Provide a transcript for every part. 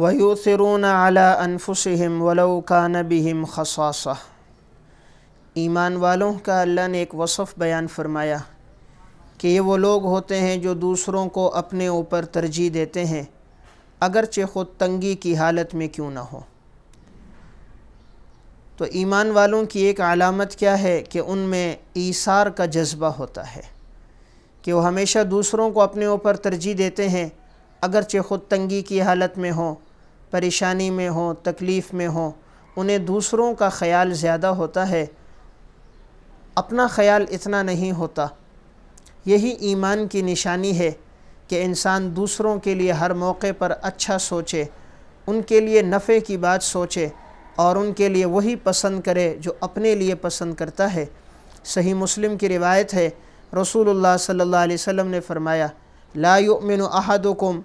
وَيُؤْثِرُونَ عَلَىٰ أَنفُسِهِمْ وَلَوْ كَانَ بِهِمْ خَصَاصَةً ایمان والوں کا اللہ نے ایک وصف بیان فرمایا کہ یہ وہ لوگ ہوتے ہیں جو دوسروں کو اپنے اوپر ترجیح دیتے ہیں اگرچہ خود تنگی کی حالت میں کیوں نہ ہو تو ایمان والوں کی ایک علامت کیا ہے کہ ان میں ایسار کا جذبہ ہوتا ہے کہ وہ ہمیشہ دوسروں کو اپنے اوپر ترجیح دیتے ہیں اگرچہ خود تنگی کی حالت میں ہوں پریشانی میں ہوں تکلیف میں ہوں انہیں دوسروں کا خیال زیادہ ہوتا ہے اپنا خیال اتنا نہیں ہوتا یہی ایمان کی نشانی ہے کہ انسان دوسروں کے لیے ہر موقع پر اچھا سوچے ان کے لیے نفع کی بات سوچے اور ان کے لیے وہی پسند کرے جو اپنے لیے پسند کرتا ہے صحیح مسلم کی روایت ہے رسول اللہ صلی اللہ علیہ وسلم نے فرمایا لا يؤمن احدكم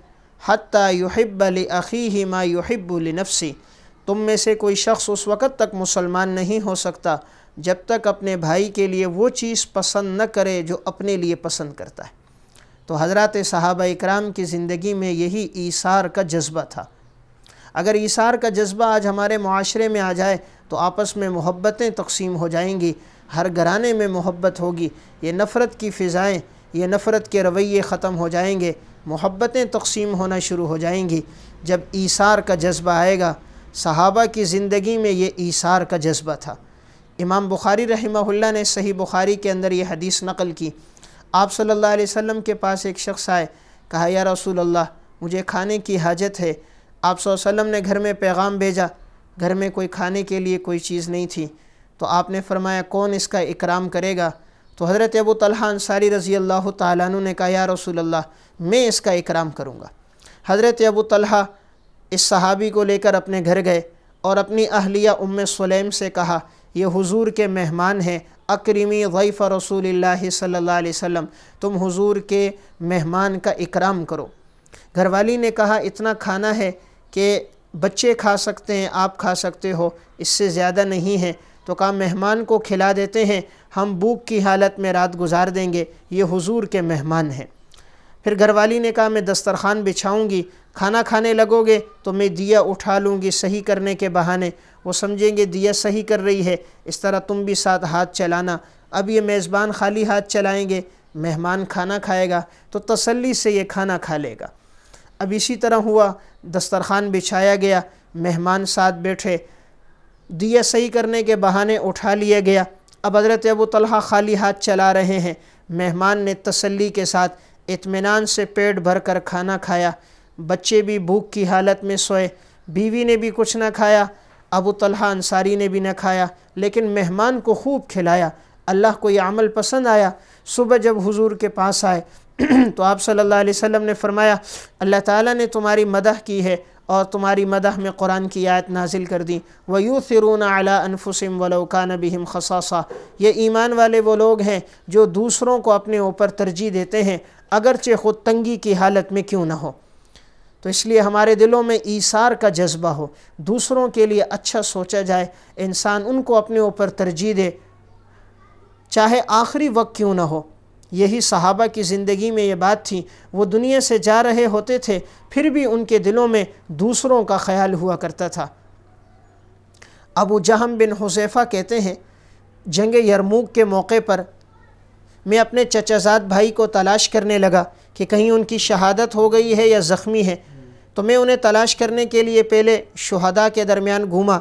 حتیٰ یحب لأخیہ ما یحب لنفسی تم میں سے کوئی شخص اس وقت تک مسلمان نہیں ہو سکتا جب تک اپنے بھائی کے لیے وہ چیز پسند نہ کرے جو اپنے لیے پسند کرتا ہے تو حضرات صحابہ اکرام کی زندگی میں یہی ایثار کا جذبہ تھا اگر ایثار کا جذبہ آج ہمارے معاشرے میں آ جائے تو آپس میں محبتیں تقسیم ہو جائیں گی ہر گھرانے میں محبت ہوگی یہ نفرت کی فضائیں یہ نفرت کے رویے ختم ہو جائیں گے محبتیں تقسیم ہونا شروع ہو جائیں گی جب ایثار کا جذبہ آئے گا صحابہ کی زندگی میں یہ ایثار کا جذبہ تھا امام بخاری رحمہ اللہ نے صحیح بخاری کے اندر یہ حدیث نقل کی آپ صلی اللہ علیہ وسلم کے پاس ایک شخص آئے کہا یا رسول اللہ مجھے کھانے کی حاجت ہے آپ صلی اللہ علیہ وسلم نے گھر میں پیغام بھیجا گھر میں کوئی کھانے کے لیے کوئی چیز نہیں تھی تو آپ نے فرمایا کون اس کا اکرام کرے گا تو حضرت ابو طلحہ انصاری رضی اللہ تعالیٰ عنہ نے کہا یا رسول اللہ میں اس کا اکرام کروں گا حضرت ابو طلحہ اس صحابی کو لے کر اپنے گھر گئے اور اپنی اہلیہ ام سلیم سے کہا یہ حضور کے مہمان ہیں اکریمی غیف رسول اللہ صلی اللہ علیہ وسلم تم حضور کے مہمان کا اکرام کرو گھر والی نے کہا اتنا کھانا ہے کہ بچے کھا سکتے ہیں آپ کھا سکتے ہو اس سے زیادہ نہیں ہے تو کہا مہمان کو کھلا دیتے ہیں ہم بوک کی حالت میں رات گزار دیں گے یہ حضور کے مہمان ہیں پھر گھر والی نے کہا میں دسترخوان بچھاؤں گی کھانا کھانے لگو گے تو میں دیا اٹھا لوں گی صحیح کرنے کے بہانے وہ سمجھیں گے دیا صحیح کر رہی ہے اس طرح تم بھی ساتھ ہاتھ چلانا اب یہ میزبان خالی ہاتھ چلائیں گے مہمان کھانا کھائے گا تو تسلی سے یہ کھانا کھا لے گا اب اسی طرح ہوا دسترخوان بچھایا گیا مہمان ساتھ بیٹھے دیا صحیح کرنے کے بہانے اٹھا لیا گیا اب حضرت ابو طلحہ خالی ہاتھ چلا رہے ہیں مہمان نے تسلی کے ساتھ اطمینان سے پیٹ بھر کر کھانا کھایا بچے بھی بھوک کی حالت میں سوئے بیوی نے بھی کچھ نہ کھایا ابو طلحہ انصاری نے بھی نہ کھایا لیکن مہمان کو خوب کھلایا اللہ کو یہ عمل پسند آیا صبح جب حضور کے پاس آئے تو آپ صلی اللہ علیہ وسلم نے فرمایا اللہ تعالیٰ نے تمہاری مدح کی ہے اور تمہاری مدح میں قرآن کی آیت نازل کر دی وَيُوثِرُونَ عَلَىٰ أَنفُسِمْ وَلَوْ كَانَ بِهِمْ خَصَاصَةً یہ ایمان والے وہ لوگ ہیں جو دوسروں کو اپنے اوپر ترجیح دیتے ہیں اگرچہ خود تنگی کی حالت میں کیوں نہ ہو تو اس لیے ہمارے دلوں میں عیسار کا جذبہ ہو دوسروں کے لیے اچھا سوچا جائے انسان ان کو اپنے اوپر ترجیح دے چاہے آخری وقت کیوں نہ ہو یہی صحابہ کی زندگی میں یہ بات تھی وہ دنیا سے جا رہے ہوتے تھے پھر بھی ان کے دلوں میں دوسروں کا خیال ہوا کرتا تھا ابو جہم بن حذیفہ کہتے ہیں جنگ یرموک کے موقع پر میں اپنے چچزاد بھائی کو تلاش کرنے لگا کہ کہیں ان کی شہادت ہو گئی ہے یا زخمی ہے تو میں انہیں تلاش کرنے کے لیے پہلے شہدہ کے درمیان گھوما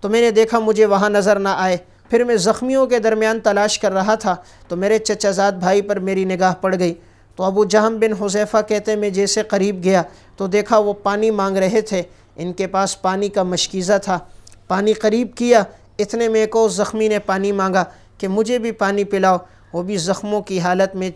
تو میں نے دیکھا مجھے وہاں نظر نہ آئے پھر میں زخمیوں کے درمیان تلاش کر رہا تھا تو میرے چچا زاد بھائی پر میری نگاہ پڑ گئی تو ابو جہم بن حذیفہ کہتے میں جیسے قریب گیا تو دیکھا وہ پانی مانگ رہے تھے ان کے پاس پانی کا مشکیزہ تھا پانی قریب کیا اتنے میں کو زخمی نے پانی مانگا کہ مجھے بھی پانی پلاؤ وہ بھی زخموں کی حالت میں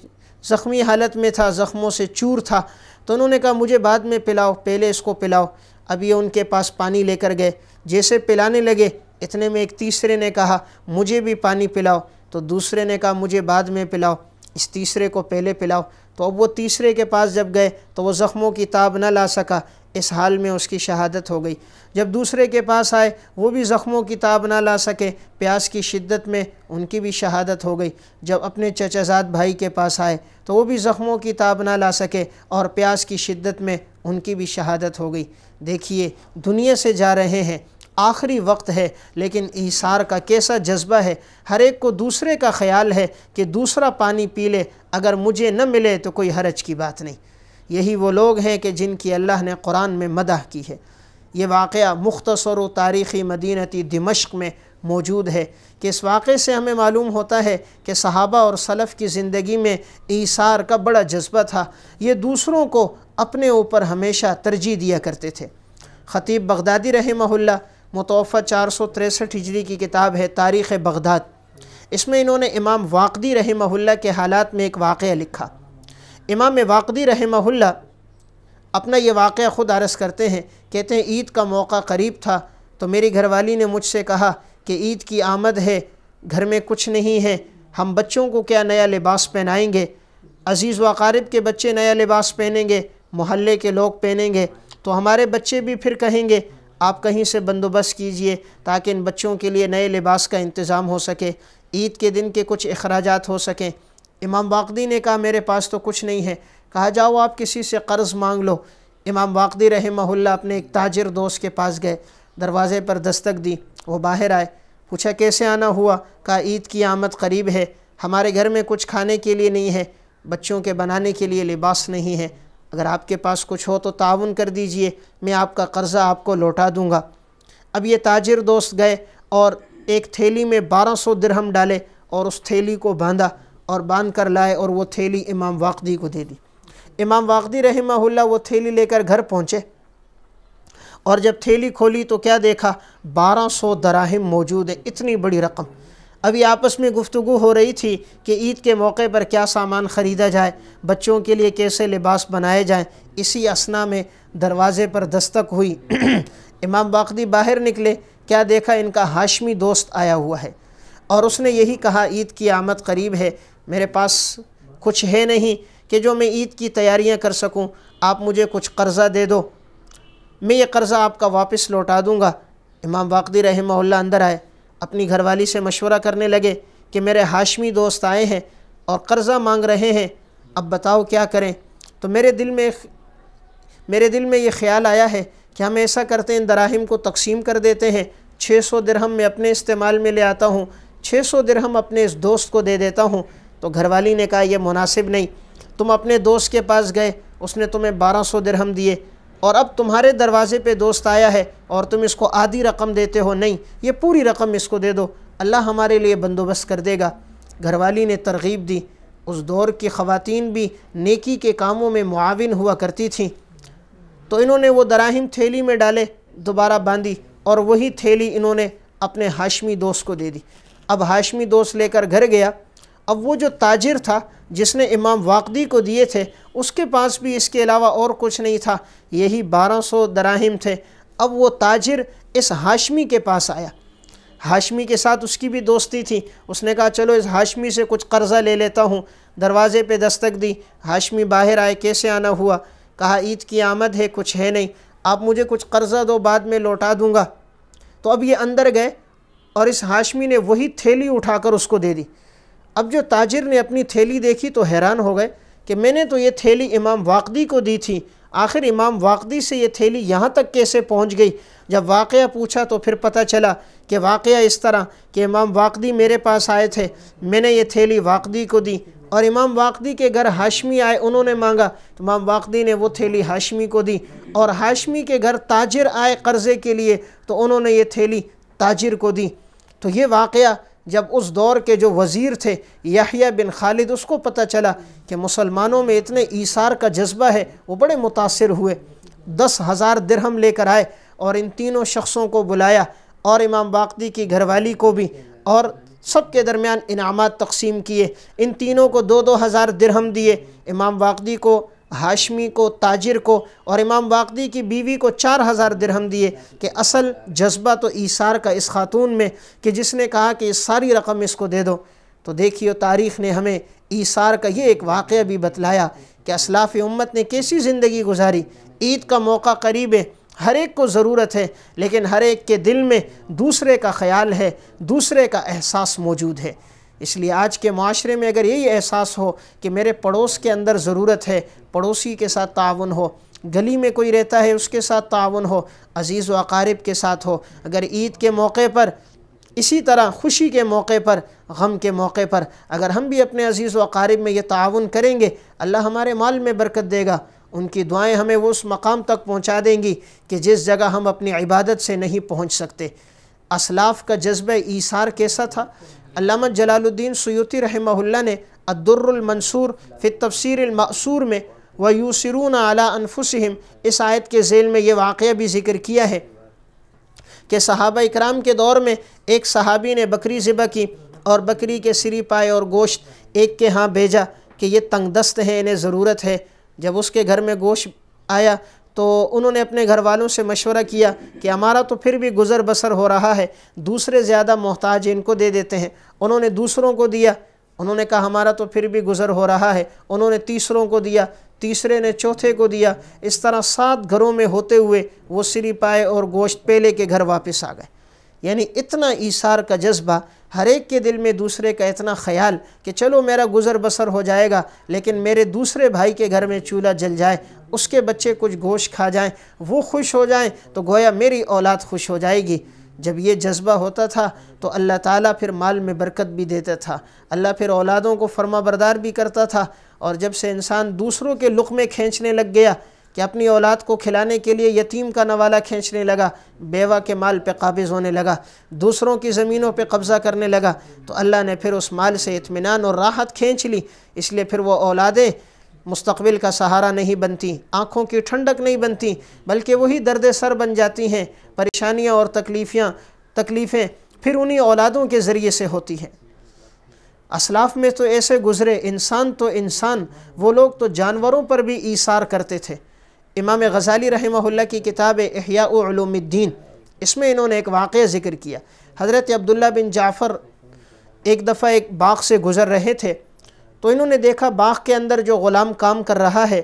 زخمی حالت میں تھا زخموں سے چور تھا تو انہوں نے کہا مجھے بعد میں پلاؤ پہلے اس کو پلاؤ اب یہ ان کے پاس پانی لے کر گئے جیسے پلانے لگے اتنے میں ایک تیسرے نے کہا مجھے بھی پانی پلاؤ تو دوسرے نے کہا مجھے بعد میں پلاؤ اس تیسرے کو پہلے پلاؤ تو اب وہ تیسرے کے پاس جب گئے تو وہ زخموں کی تاب نہ لا سکا اس حال میں اس کی شہادت ہو گئی جب دوسرے کے پاس آئے وہ بھی زخموں کی تاب نہ لا سکے پیاس کی شدت میں ان کی بھی شہادت ہو گئی جب اپنے چچزاد بھائی کے پاس آئے تو وہ بھی زخموں کی تاب نہ لا سکے اور پیاس کی شدت میں ان کی بھی شہادت ہو گئی دیکھیے دنیا سے جا رہے ہیں آخری وقت ہے لیکن احسار کا کیسا جذبہ ہے ہر ایک کو دوسرے کا خیال ہے کہ دوسرا پانی پی لے اگر مجھے نہ ملے تو کوئی حرج کی بات نہیں یہی وہ لوگ ہیں کہ جن کی اللہ نے قرآن میں مدح کی ہے یہ واقعہ مختصر و تاریخی مدینتی دمشق میں موجود ہے کہ اس واقعے سے ہمیں معلوم ہوتا ہے کہ صحابہ اور صلف کی زندگی میں احصار کا بڑا جذبہ تھا یہ دوسروں کو اپنے اوپر ہمیشہ ترجیح دیا کرتے تھے خطیب بغدادی رحمہ اللہ متوفہ چار سو تریسٹھ ہجری کی کتاب ہے تاریخ بغداد اس میں انہوں نے امام واقدی رحمہ اللہ کے حالات میں ایک واقعہ لکھا امام واقدی رحمہ اللہ اپنا یہ واقعہ خود عرض کرتے ہیں کہتے ہیں عید کا موقع قریب تھا تو میری گھر والی نے مجھ سے کہا کہ عید کی آمد ہے گھر میں کچھ نہیں ہے ہم بچوں کو کیا نیا لباس پہنائیں گے عزیز و اقارب کے بچے نیا لباس پہنیں گے محلے کے لوگ پہنیں گے تو ہمارے بچے بھی پھر کہیں گے آپ کہیں سے بندوبست کیجئے تاکہ ان بچوں کے لیے نئے لباس کا انتظام ہو سکے عید کے دن کے کچھ اخراجات ہو سکیں امام باقدی نے کہا میرے پاس تو کچھ نہیں ہے کہا جاؤ آپ کسی سے قرض مانگ لو امام باقدی رحمہ اللہ اپنے ایک تاجر دوست کے پاس گئے دروازے پر دستک دی وہ باہر آئے پوچھا کیسے آنا ہوا کہا عید کی آمد قریب ہے ہمارے گھر میں کچھ کھانے کے لیے نہیں ہے بچوں کے بنانے کے لیے لباس نہیں ہے اگر آپ کے پاس کچھ ہو تو تعاون کر دیجئے میں آپ کا قرضہ آپ کو لوٹا دوں گا اب یہ تاجر دوست گئے اور ایک تھیلی میں بارہ سو درہم ڈالے اور اس تھیلی کو باندھا اور باندھ کر لائے اور وہ تھیلی امام واقدی کو دے دی امام واقدی رحمہ اللہ وہ تھیلی لے کر گھر پہنچے اور جب تھیلی کھولی تو کیا دیکھا بارہ سو دراہم موجود ہے اتنی بڑی رقم ابھی آپس میں گفتگو ہو رہی تھی کہ عید کے موقع پر کیا سامان خریدا جائے بچوں کے لیے کیسے لباس بنائے جائیں اسی اسنا میں دروازے پر دستک ہوئی امام باقدی باہر نکلے کیا دیکھا ان کا ہاشمی دوست آیا ہوا ہے اور اس نے یہی کہا عید کی آمد قریب ہے میرے پاس کچھ ہے نہیں کہ جو میں عید کی تیاریاں کر سکوں آپ مجھے کچھ قرضہ دے دو میں یہ قرضہ آپ کا واپس لوٹا دوں گا امام باقدی رحمہ اللہ اندر آئے اپنی گھر والی سے مشورہ کرنے لگے کہ میرے ہاشمی دوست آئے ہیں اور قرضہ مانگ رہے ہیں اب بتاؤ کیا کریں تو میرے دل میں میرے دل میں یہ خیال آیا ہے کہ ہم ایسا کرتے ہیں دراہم کو تقسیم کر دیتے ہیں چھ سو درہم میں اپنے استعمال میں لے آتا ہوں چھ سو درہم اپنے اس دوست کو دے دیتا ہوں تو گھر والی نے کہا یہ مناسب نہیں تم اپنے دوست کے پاس گئے اس نے تمہیں بارہ سو درہم دیے اور اب تمہارے دروازے پہ دوست آیا ہے اور تم اس کو آدھی رقم دیتے ہو نہیں یہ پوری رقم اس کو دے دو اللہ ہمارے لیے بندوبست کر دے گا گھر والی نے ترغیب دی اس دور کی خواتین بھی نیکی کے کاموں میں معاون ہوا کرتی تھیں تو انہوں نے وہ دراہم تھیلی میں ڈالے دوبارہ باندھی اور وہی تھیلی انہوں نے اپنے ہاشمی دوست کو دے دی اب ہاشمی دوست لے کر گھر گیا اب وہ جو تاجر تھا جس نے امام واقدی کو دیے تھے اس کے پاس بھی اس کے علاوہ اور کچھ نہیں تھا یہی بارہ سو دراہم تھے اب وہ تاجر اس ہاشمی کے پاس آیا ہاشمی کے ساتھ اس کی بھی دوستی تھی اس نے کہا چلو اس ہاشمی سے کچھ قرضہ لے لیتا ہوں دروازے پہ دستک دی ہاشمی باہر آئے کیسے آنا ہوا کہا عید کی آمد ہے کچھ ہے نہیں آپ مجھے کچھ قرضہ دو بعد میں لوٹا دوں گا تو اب یہ اندر گئے اور اس ہاشمی نے وہی تھیلی اٹھا کر اس کو دے دی اب جو تاجر نے اپنی تھیلی دیکھی تو حیران ہو گئے کہ میں نے تو یہ تھیلی امام واقدی کو دی تھی آخر امام واقدی سے یہ تھیلی یہاں تک کیسے پہنچ گئی جب واقعہ پوچھا تو پھر پتہ چلا کہ واقعہ اس طرح کہ امام واقدی میرے پاس آئے تھے میں نے یہ تھیلی واقدی کو دی اور امام واقدی کے گھر ہاشمی آئے انہوں نے مانگا تو امام واقدی نے وہ تھیلی ہاشمی کو دی اور ہاشمی کے گھر تاجر آئے قرضے کے لیے تو انہوں نے یہ تھیلی تاجر کو دی تو یہ واقعہ جب اس دور کے جو وزیر تھے یحییٰ بن خالد اس کو پتہ چلا کہ مسلمانوں میں اتنے ایسار کا جذبہ ہے وہ بڑے متاثر ہوئے دس ہزار درہم لے کر آئے اور ان تینوں شخصوں کو بلایا اور امام باقدی کی گھر والی کو بھی اور سب کے درمیان انعامات تقسیم کیے ان تینوں کو دو دو ہزار درہم دیے امام واقدی کو ہاشمی کو تاجر کو اور امام واقدی کی بیوی کو چار ہزار درہم دیے کہ اصل جذبہ تو ایسار کا اس خاتون میں کہ جس نے کہا کہ ساری رقم اس کو دے دو تو دیکھیے تاریخ نے ہمیں ایسار کا یہ ایک واقعہ بھی بتلایا کہ اسلاف امت نے کیسی زندگی گزاری عید کا موقع قریب ہے ہر ایک کو ضرورت ہے لیکن ہر ایک کے دل میں دوسرے کا خیال ہے دوسرے کا احساس موجود ہے اس لیے آج کے معاشرے میں اگر یہی احساس ہو کہ میرے پڑوس کے اندر ضرورت ہے پڑوسی کے ساتھ تعاون ہو گلی میں کوئی رہتا ہے اس کے ساتھ تعاون ہو عزیز و اقارب کے ساتھ ہو اگر عید کے موقع پر اسی طرح خوشی کے موقع پر غم کے موقع پر اگر ہم بھی اپنے عزیز و اقارب میں یہ تعاون کریں گے اللہ ہمارے مال میں برکت دے گا ان کی دعائیں ہمیں وہ اس مقام تک پہنچا دیں گی کہ جس جگہ ہم اپنی عبادت سے نہیں پہنچ سکتے اسلاف کا جذبہ ایسار کیسا تھا علامت جلال الدین سیوتی رحمہ اللہ نے الدر المنصور فی التفسیر المعصور میں وَيُوسِرُونَ عَلَىٰ أَنفُسِهِمْ اس آیت کے ذیل میں یہ واقعہ بھی ذکر کیا ہے کہ صحابہ اکرام کے دور میں ایک صحابی نے بکری ذبح کی اور بکری کے سری پائے اور گوشت ایک کے ہاں بھیجا کہ یہ تنگ دست ہے انہیں ضرورت ہے جب اس کے گھر میں گوشت آیا تو انہوں نے اپنے گھر والوں سے مشورہ کیا کہ ہمارا تو پھر بھی گزر بسر ہو رہا ہے دوسرے زیادہ محتاج ان کو دے دیتے ہیں انہوں نے دوسروں کو دیا انہوں نے کہا ہمارا تو پھر بھی گزر ہو رہا ہے انہوں نے تیسروں کو دیا تیسرے نے چوتھے کو دیا اس طرح سات گھروں میں ہوتے ہوئے وہ سری پائے اور گوشت پیلے کے گھر واپس آ گئے یعنی اتنا عیسار کا جذبہ ہر ایک کے دل میں دوسرے کا اتنا خیال کہ چلو میرا گزر بسر ہو جائے گا لیکن میرے دوسرے بھائی کے گھر میں چولہا جل جائے اس کے بچے کچھ گوشت کھا جائیں وہ خوش ہو جائیں تو گویا میری اولاد خوش ہو جائے گی جب یہ جذبہ ہوتا تھا تو اللہ تعالیٰ پھر مال میں برکت بھی دیتا تھا اللہ پھر اولادوں کو فرما بردار بھی کرتا تھا اور جب سے انسان دوسروں کے لقمے کھینچنے لگ گیا کہ اپنی اولاد کو کھلانے کے لیے یتیم کا نوالہ کھینچنے لگا بیوہ کے مال پہ قابض ہونے لگا دوسروں کی زمینوں پہ قبضہ کرنے لگا تو اللہ نے پھر اس مال سے اطمینان اور راحت کھینچ لی اس لیے پھر وہ اولادیں مستقبل کا سہارا نہیں بنتی آنکھوں کی ٹھنڈک نہیں بنتی بلکہ وہی درد سر بن جاتی ہیں پریشانیاں اور تکلیفیاں تکلیفیں پھر انہی اولادوں کے ذریعے سے ہوتی ہیں اسلاف میں تو ایسے گزرے انسان تو انسان وہ لوگ تو جانوروں پر بھی ایسار کرتے تھے امام غزالی رحمہ اللہ کی کتاب احیاء علوم الدین اس میں انہوں نے ایک واقعہ ذکر کیا حضرت عبداللہ بن جعفر ایک دفعہ ایک باغ سے گزر رہے تھے تو انہوں نے دیکھا باغ کے اندر جو غلام کام کر رہا ہے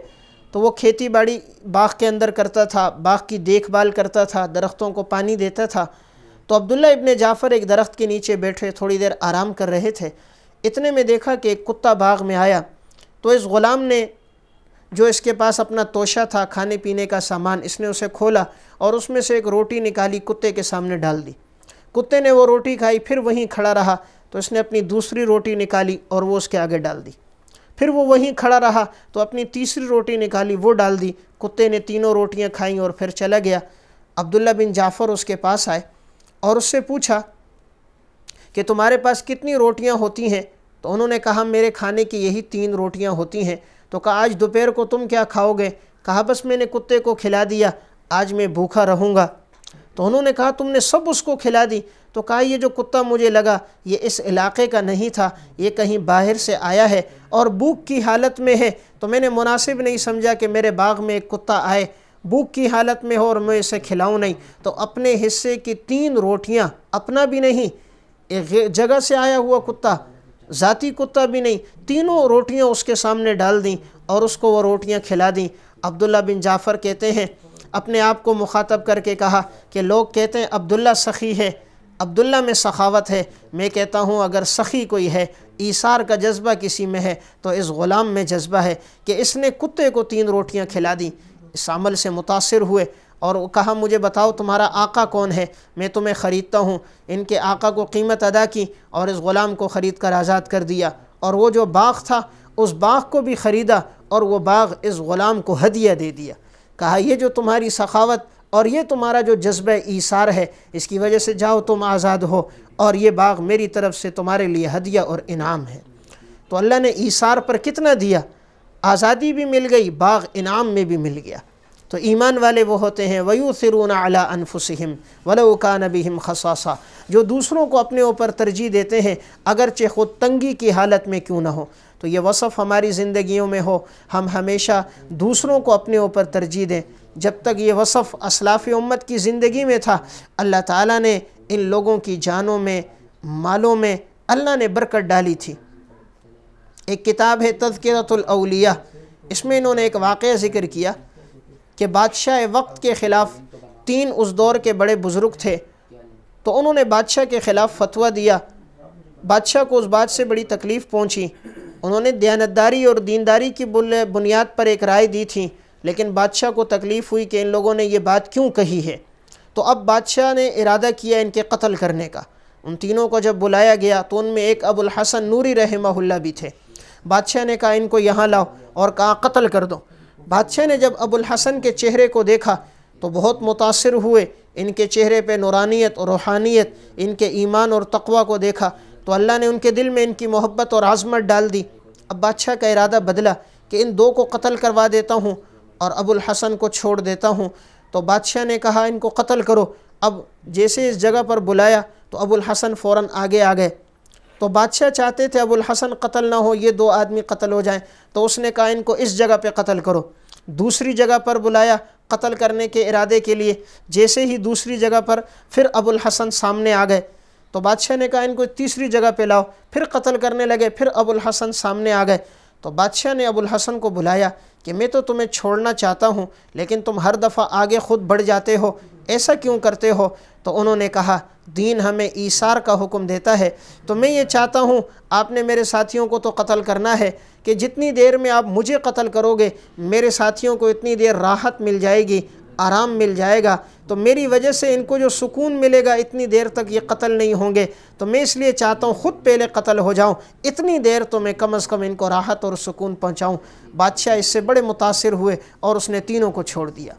تو وہ کھیتی باڑی باغ کے اندر کرتا تھا باغ کی دیکھ بھال کرتا تھا درختوں کو پانی دیتا تھا تو عبداللہ ابن جعفر ایک درخت کے نیچے بیٹھے تھوڑی دیر آرام کر رہے تھے اتنے میں دیکھا کہ ایک کتا باغ میں آیا تو اس غلام نے جو اس کے پاس اپنا توشہ تھا کھانے پینے کا سامان اس نے اسے کھولا اور اس میں سے ایک روٹی نکالی کتے کے سامنے ڈال دی کتے نے وہ روٹی کھائی پھر وہیں کھڑا رہا تو اس نے اپنی دوسری روٹی نکالی اور وہ اس کے آگے ڈال دی پھر وہ وہیں کھڑا رہا تو اپنی تیسری روٹی نکالی وہ ڈال دی کتے نے تینوں روٹیاں کھائیں اور پھر چلا گیا عبداللہ بن جعفر اس کے پاس آئے اور اس سے پوچھا کہ تمہارے پاس کتنی روٹیاں ہوتی ہیں تو انہوں نے کہا میرے کھانے کی یہی تین روٹیاں ہوتی ہیں تو کہا آج دوپہر کو تم کیا کھاؤ گے کہا بس میں نے کتے کو کھلا دیا آج میں بھوکھا رہوں گا تو انہوں نے کہا تم نے سب اس کو کھلا دی تو کہا یہ جو کتا مجھے لگا یہ اس علاقے کا نہیں تھا یہ کہیں باہر سے آیا ہے اور بوک کی حالت میں ہے تو میں نے مناسب نہیں سمجھا کہ میرے باغ میں ایک کتا آئے بوک کی حالت میں ہو اور میں اسے کھلاؤں نہیں تو اپنے حصے کی تین روٹیاں اپنا بھی نہیں ایک جگہ سے آیا ہوا کتا ذاتی کتا بھی نہیں تینوں روٹیاں اس کے سامنے ڈال دیں اور اس کو وہ روٹیاں کھلا دیں عبداللہ بن جعفر کہتے ہیں اپنے آپ کو مخاطب کر کے کہا کہ لوگ کہتے ہیں عبداللہ سخی ہے عبداللہ میں سخاوت ہے میں کہتا ہوں اگر سخی کوئی ہے عیسار کا جذبہ کسی میں ہے تو اس غلام میں جذبہ ہے کہ اس نے کتے کو تین روٹیاں کھلا دیں اس عمل سے متاثر ہوئے اور کہا مجھے بتاؤ تمہارا آقا کون ہے میں تمہیں خریدتا ہوں ان کے آقا کو قیمت ادا کی اور اس غلام کو خرید کر آزاد کر دیا اور وہ جو باغ تھا اس باغ کو بھی خریدا اور وہ باغ اس غلام کو ہدیہ دے دیا کہا یہ جو تمہاری سخاوت اور یہ تمہارا جو جذبہ ایسار ہے اس کی وجہ سے جاؤ تم آزاد ہو اور یہ باغ میری طرف سے تمہارے لیے ہدیہ اور انعام ہے تو اللہ نے ایثار پر کتنا دیا آزادی بھی مل گئی باغ انعام میں بھی مل گیا تو ایمان والے وہ ہوتے ہیں وَيُوْثِرُونَ عَلَىٰ أَنفُسِهِمْ وَلَوْ كَانَ بِهِمْ خَصَاصَ جو دوسروں کو اپنے اوپر ترجیح دیتے ہیں اگرچہ خود تنگی کی حالت میں کیوں نہ ہو تو یہ وصف ہماری زندگیوں میں ہو ہم ہمیشہ دوسروں کو اپنے اوپر ترجیح دیں جب تک یہ وصف اسلاف امت کی زندگی میں تھا اللہ تعالیٰ نے ان لوگوں کی جانوں میں مالوں میں اللہ نے برکت ڈالی تھی ایک کتاب ہے تذکرت الاولیاء اس میں انہوں نے ایک واقعہ ذکر کیا کہ بادشاہ وقت کے خلاف تین اس دور کے بڑے بزرگ تھے تو انہوں نے بادشاہ کے خلاف فتویٰ دیا بادشاہ کو اس بات سے بڑی تکلیف پہنچی انہوں نے دیانتداری اور دینداری کی بنیاد پر ایک رائے دی تھی لیکن بادشاہ کو تکلیف ہوئی کہ ان لوگوں نے یہ بات کیوں کہی ہے تو اب بادشاہ نے ارادہ کیا ان کے قتل کرنے کا ان تینوں کو جب بلایا گیا تو ان میں ایک ابو الحسن نوری رحمہ اللہ بھی تھے بادشاہ نے کہا ان کو یہاں لاؤ اور کہا قتل کر دو بادشاہ نے جب ابو الحسن کے چہرے کو دیکھا تو بہت متاثر ہوئے ان کے چہرے پہ نورانیت اور روحانیت ان کے ایمان اور تقوی کو دیکھا تو اللہ نے ان کے دل میں ان کی محبت اور عظمت ڈال دی اب بادشاہ کا ارادہ بدلا کہ ان دو کو قتل کروا دیتا ہوں اور ابو الحسن کو چھوڑ دیتا ہوں تو بادشاہ نے کہا ان کو قتل کرو اب جیسے اس جگہ پر بلایا تو ابو الحسن فوراً آگے آ گئے تو بادشاہ چاہتے تھے ابو الحسن قتل نہ ہو یہ دو آدمی قتل ہو جائیں تو اس نے کہا ان کو اس جگہ پہ قتل کرو دوسری جگہ پر بلایا قتل کرنے کے ارادے کے لیے جیسے ہی دوسری جگہ پر پھر ابو الحسن سامنے آ گئے تو بادشاہ نے کہا ان کو تیسری جگہ پہ لاؤ پھر قتل کرنے لگے پھر ابو الحسن سامنے آ گئے تو بادشاہ نے ابو الحسن کو بلایا کہ میں تو تمہیں چھوڑنا چاہتا ہوں لیکن تم ہر دفعہ آگے خود بڑھ جاتے ہو ایسا کیوں کرتے ہو تو انہوں نے کہا دین ہمیں ایسار کا حکم دیتا ہے تو میں یہ چاہتا ہوں آپ نے میرے ساتھیوں کو تو قتل کرنا ہے کہ جتنی دیر میں آپ مجھے قتل کرو گے میرے ساتھیوں کو اتنی دیر راحت مل جائے گی آرام مل جائے گا تو میری وجہ سے ان کو جو سکون ملے گا اتنی دیر تک یہ قتل نہیں ہوں گے تو میں اس لیے چاہتا ہوں خود پہلے قتل ہو جاؤں اتنی دیر تو میں کم از کم ان کو راحت اور سکون پہنچاؤں بادشاہ اس سے بڑے متاثر ہوئے اور اس نے تینوں کو چھوڑ دیا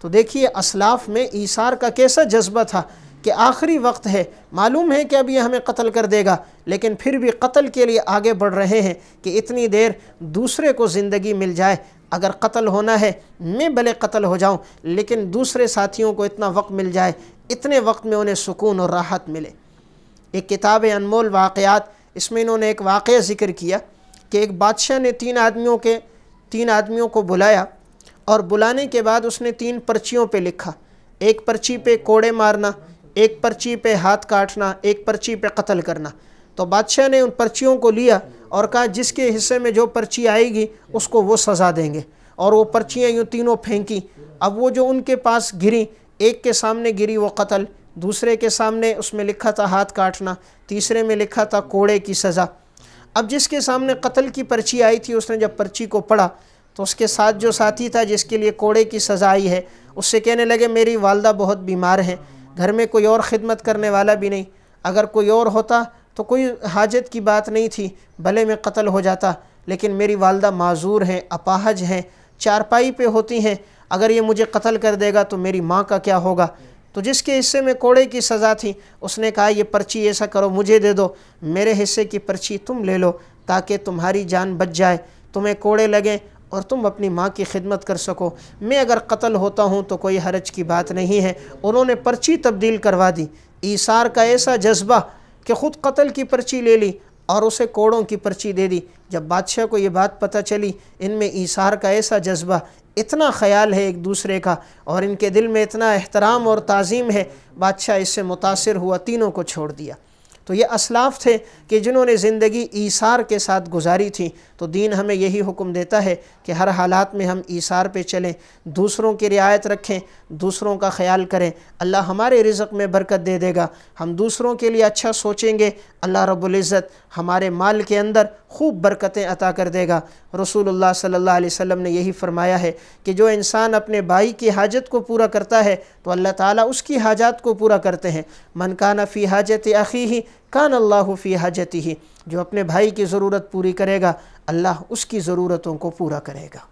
تو دیکھیے اسلاف میں ایثار کا کیسا جذبہ تھا کہ آخری وقت ہے معلوم ہے کہ اب یہ ہمیں قتل کر دے گا لیکن پھر بھی قتل کے لیے آگے بڑھ رہے ہیں کہ اتنی دیر دوسرے کو زندگی مل جائے اگر قتل ہونا ہے میں بھلے قتل ہو جاؤں لیکن دوسرے ساتھیوں کو اتنا وقت مل جائے اتنے وقت میں انہیں سکون اور راحت ملے ایک کتاب انمول واقعات اس میں انہوں نے ایک واقعہ ذکر کیا کہ ایک بادشاہ نے تین آدمیوں کے تین آدمیوں کو بلایا اور بلانے کے بعد اس نے تین پرچیوں پہ لکھا ایک پرچی پہ کوڑے مارنا ایک پرچی پہ ہاتھ کاٹنا ایک پرچی پہ قتل کرنا تو بادشاہ نے ان پرچیوں کو لیا اور کہا جس کے حصے میں جو پرچی آئے گی اس کو وہ سزا دیں گے اور وہ پرچیاں یوں تینوں پھینکی اب وہ جو ان کے پاس گری ایک کے سامنے گری وہ قتل دوسرے کے سامنے اس میں لکھا تھا ہاتھ کاٹنا تیسرے میں لکھا تھا کوڑے کی سزا اب جس کے سامنے قتل کی پرچی آئی تھی اس نے جب پرچی کو پڑھا تو اس کے ساتھ جو ساتھی تھا جس کے لیے کوڑے کی سزائی ہے اس سے کہنے لگے میری والدہ بہت بیمار ہیں گھر میں کوئی اور خدمت کرنے والا بھی نہیں اگر کوئی اور ہوتا تو کوئی حاجت کی بات نہیں تھی بھلے میں قتل ہو جاتا لیکن میری والدہ معذور ہیں اپاہج ہیں چارپائی پہ ہوتی ہیں اگر یہ مجھے قتل کر دے گا تو میری ماں کا کیا ہوگا تو جس کے حصے میں کوڑے کی سزا تھی اس نے کہا یہ پرچی ایسا کرو مجھے دے دو میرے حصے کی پرچی تم لے لو تاکہ تمہاری جان بچ جائے تمہیں کوڑے لگیں اور تم اپنی ماں کی خدمت کر سکو میں اگر قتل ہوتا ہوں تو کوئی حرج کی بات نہیں ہے انہوں نے پرچی تبدیل کروا دی ایسار کا ایسا جذبہ کہ خود قتل کی پرچی لے لی اور اسے کوڑوں کی پرچی دے دی جب بادشاہ کو یہ بات پتہ چلی ان میں ایسار کا ایسا جذبہ اتنا خیال ہے ایک دوسرے کا اور ان کے دل میں اتنا احترام اور تعظیم ہے بادشاہ اس سے متاثر ہوا تینوں کو چھوڑ دیا تو یہ اسلاف تھے کہ جنہوں نے زندگی ایسار کے ساتھ گزاری تھی تو دین ہمیں یہی حکم دیتا ہے کہ ہر حالات میں ہم عیسار پہ چلیں دوسروں کی رعایت رکھیں دوسروں کا خیال کریں اللہ ہمارے رزق میں برکت دے دے گا ہم دوسروں کے لیے اچھا سوچیں گے اللہ رب العزت ہمارے مال کے اندر خوب برکتیں عطا کر دے گا رسول اللہ صلی اللہ علیہ وسلم نے یہی فرمایا ہے کہ جو انسان اپنے بھائی کی حاجت کو پورا کرتا ہے تو اللہ تعالیٰ اس کی حاجات کو پورا کرتے ہیں من کانا فی حاجت اخی ہی کان اللہ فی حجتی ہی جو اپنے بھائی کی ضرورت پوری کرے گا اللہ اس کی ضرورتوں کو پورا کرے گا